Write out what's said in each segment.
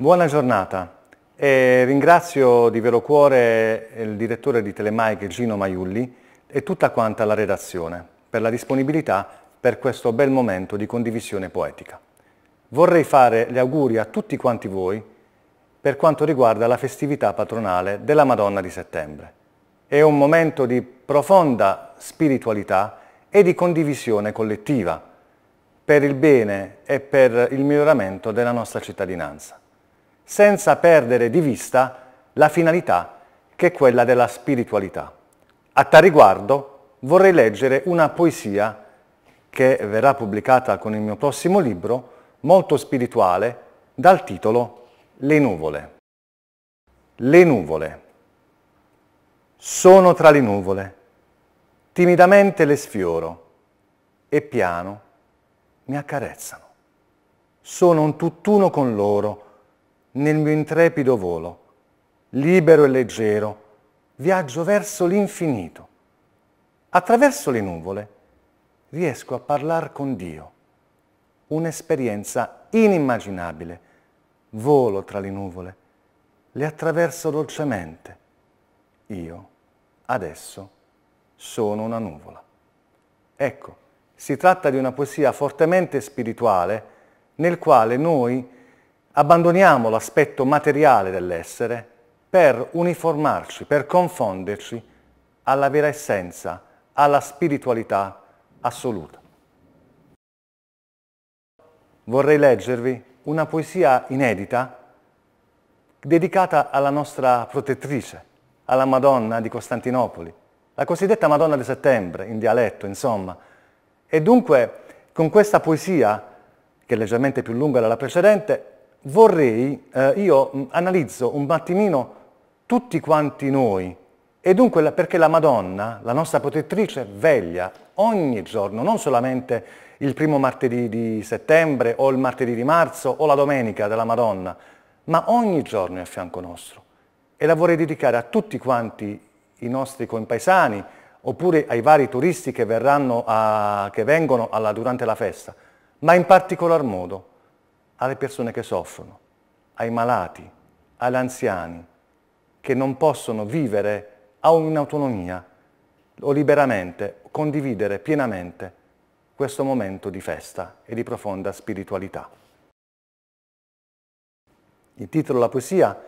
Buona giornata. E ringrazio di vero cuore il direttore di Telemike Gino Maiulli e tutta quanta la redazione per la disponibilità per questo bel momento di condivisione poetica. Vorrei fare gli auguri a tutti quanti voi per quanto riguarda la festività patronale della Madonna di settembre. È un momento di profonda spiritualità e di condivisione collettiva per il bene e per il miglioramento della nostra cittadinanza senza perdere di vista la finalità che è quella della spiritualità. A tal riguardo vorrei leggere una poesia che verrà pubblicata con il mio prossimo libro, molto spirituale, dal titolo Le nuvole. Le nuvole. Sono tra le nuvole, timidamente le sfioro e piano mi accarezzano. Sono un tutt'uno con loro, nel mio intrepido volo, libero e leggero, viaggio verso l'infinito. Attraverso le nuvole riesco a parlare con Dio, un'esperienza inimmaginabile. Volo tra le nuvole, le attraverso dolcemente. Io, adesso, sono una nuvola. Ecco, si tratta di una poesia fortemente spirituale nel quale noi Abbandoniamo l'aspetto materiale dell'essere per uniformarci, per confonderci alla vera essenza, alla spiritualità assoluta. Vorrei leggervi una poesia inedita dedicata alla nostra protettrice, alla Madonna di Costantinopoli, la cosiddetta Madonna di settembre, in dialetto, insomma. E dunque, con questa poesia, che è leggermente più lunga della precedente, vorrei, eh, io mm, analizzo un attimino tutti quanti noi, e dunque la, perché la Madonna, la nostra protettrice, veglia ogni giorno, non solamente il primo martedì di settembre o il martedì di marzo o la domenica della Madonna, ma ogni giorno è a fianco nostro. E la vorrei dedicare a tutti quanti i nostri compaesani, oppure ai vari turisti che, a, che vengono alla, durante la festa, ma in particolar modo alle persone che soffrono, ai malati, agli anziani, che non possono vivere in autonomia o liberamente condividere pienamente questo momento di festa e di profonda spiritualità. Il titolo della poesia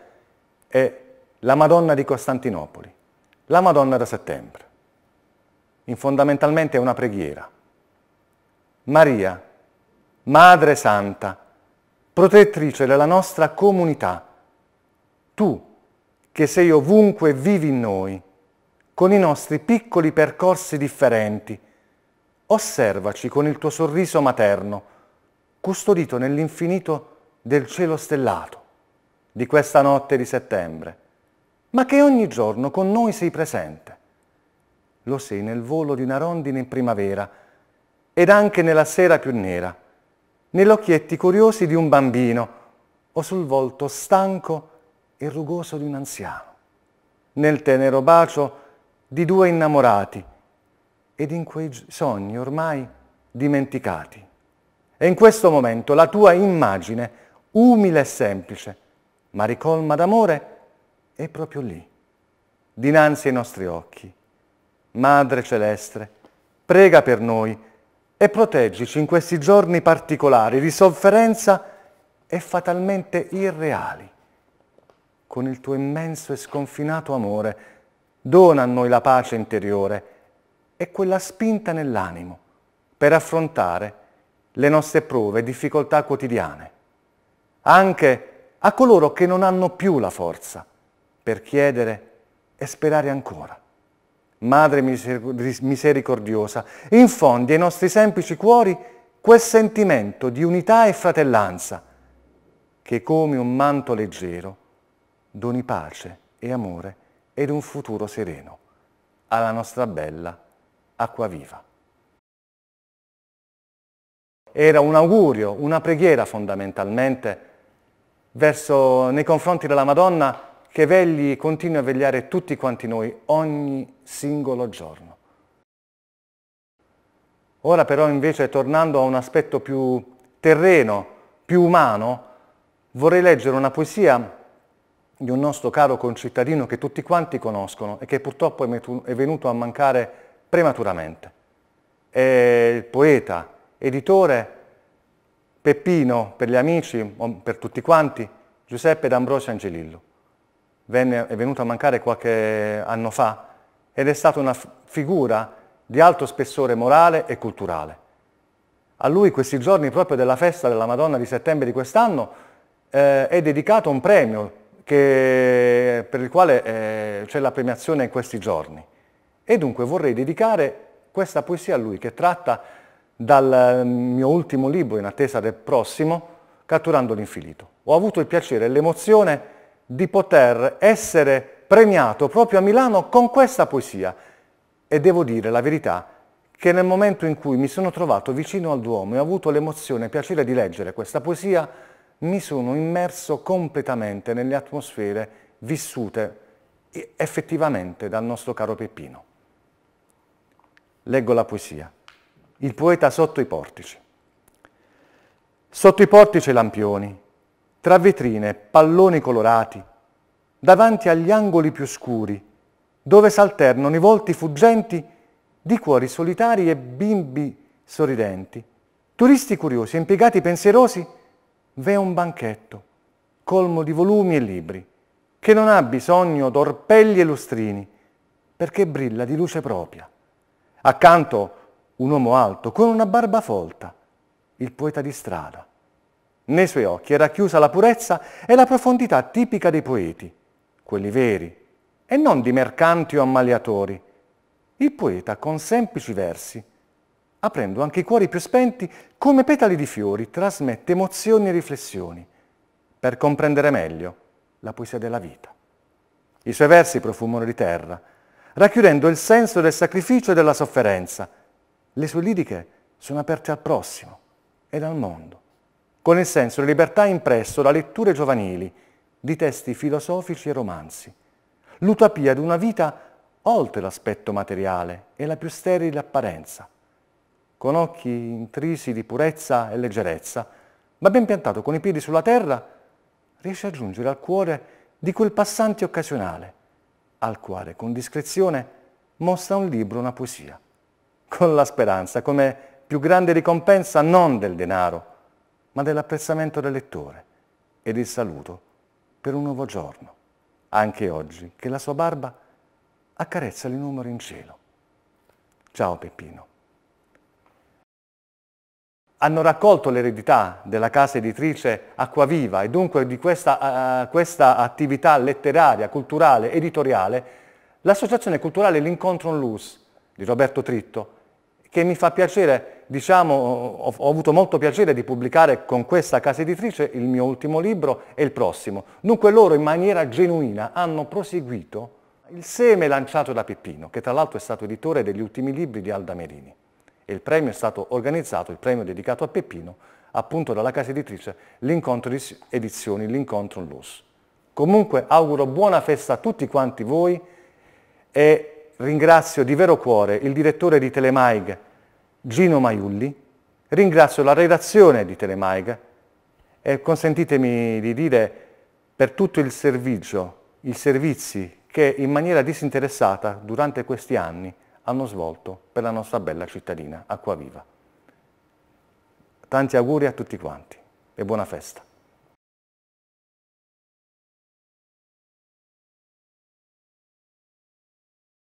è La Madonna di Costantinopoli, la Madonna da settembre. In fondamentalmente è una preghiera. Maria, Madre Santa, protettrice della nostra comunità. Tu, che sei ovunque e vivi in noi, con i nostri piccoli percorsi differenti, osservaci con il tuo sorriso materno, custodito nell'infinito del cielo stellato di questa notte di settembre, ma che ogni giorno con noi sei presente. Lo sei nel volo di una rondine in primavera ed anche nella sera più nera, negli occhietti curiosi di un bambino o sul volto stanco e rugoso di un anziano, nel tenero bacio di due innamorati ed in quei sogni ormai dimenticati. E in questo momento la tua immagine, umile e semplice, ma ricolma d'amore, è proprio lì, dinanzi ai nostri occhi. Madre celeste, prega per noi, e proteggici in questi giorni particolari di sofferenza e fatalmente irreali. Con il tuo immenso e sconfinato amore, dona a noi la pace interiore e quella spinta nell'animo per affrontare le nostre prove e difficoltà quotidiane, anche a coloro che non hanno più la forza per chiedere e sperare ancora. Madre misericordiosa, infondi ai nostri semplici cuori quel sentimento di unità e fratellanza che come un manto leggero doni pace e amore ed un futuro sereno alla nostra bella acquaviva. Era un augurio, una preghiera fondamentalmente verso, nei confronti della Madonna che vegli e continui a vegliare tutti quanti noi ogni singolo giorno. Ora però invece tornando a un aspetto più terreno, più umano, vorrei leggere una poesia di un nostro caro concittadino che tutti quanti conoscono e che purtroppo è venuto a mancare prematuramente. È il poeta, editore Peppino per gli amici, per tutti quanti, Giuseppe D'Ambrosio Angelillo venne, è venuto a mancare qualche anno fa ed è stata una figura di alto spessore morale e culturale. A lui questi giorni proprio della festa della Madonna di settembre di quest'anno eh, è dedicato un premio che, per il quale eh, c'è la premiazione in questi giorni. E dunque vorrei dedicare questa poesia a lui che tratta dal mm, mio ultimo libro in attesa del prossimo, Catturando l'infinito. Ho avuto il piacere e l'emozione di poter essere premiato proprio a Milano con questa poesia. E devo dire la verità che nel momento in cui mi sono trovato vicino al Duomo e ho avuto l'emozione e piacere di leggere questa poesia, mi sono immerso completamente nelle atmosfere vissute effettivamente dal nostro caro Peppino. Leggo la poesia. Il poeta sotto i portici. Sotto i portici lampioni, tra vetrine, palloni colorati, davanti agli angoli più scuri, dove s'alternano i volti fuggenti di cuori solitari e bimbi sorridenti. Turisti curiosi, impiegati pensierosi, v'è un banchetto, colmo di volumi e libri, che non ha bisogno d'orpelli e lustrini, perché brilla di luce propria. Accanto un uomo alto, con una barba folta, il poeta di strada. Nei suoi occhi era chiusa la purezza e la profondità tipica dei poeti, quelli veri, e non di mercanti o ammaliatori. Il poeta, con semplici versi, aprendo anche i cuori più spenti, come petali di fiori, trasmette emozioni e riflessioni per comprendere meglio la poesia della vita. I suoi versi profumano di terra, racchiudendo il senso del sacrificio e della sofferenza. Le sue liriche sono aperte al prossimo ed al mondo con il senso di libertà impresso da letture giovanili, di testi filosofici e romanzi, l'utopia di una vita oltre l'aspetto materiale e la più sterile apparenza, con occhi intrisi di purezza e leggerezza, ma ben piantato con i piedi sulla terra, riesce a giungere al cuore di quel passante occasionale, al quale con discrezione mostra un libro, una poesia, con la speranza come più grande ricompensa non del denaro, ma dell'apprezzamento del lettore e il saluto per un nuovo giorno, anche oggi che la sua barba accarezza le numeri in cielo. Ciao Peppino. Hanno raccolto l'eredità della casa editrice Acquaviva e dunque di questa, uh, questa attività letteraria, culturale, editoriale, l'associazione culturale L'Incontro on Luz di Roberto Tritto, che mi fa piacere diciamo, ho, ho, avuto molto piacere di pubblicare con questa casa editrice il mio ultimo libro e il prossimo. Dunque loro in maniera genuina hanno proseguito il seme lanciato da Peppino, che tra l'altro è stato editore degli ultimi libri di Alda Merini. E il premio è stato organizzato, il premio dedicato a Peppino, appunto dalla casa editrice, l'incontro edizioni, l'incontro Luz. Comunque auguro buona festa a tutti quanti voi e ringrazio di vero cuore il direttore di Telemaig, Gino Maiulli, ringrazio la redazione di Telemaiga e consentitemi di dire per tutto il servizio, i servizi che in maniera disinteressata durante questi anni hanno svolto per la nostra bella cittadina Acquaviva. Tanti auguri a tutti quanti e buona festa.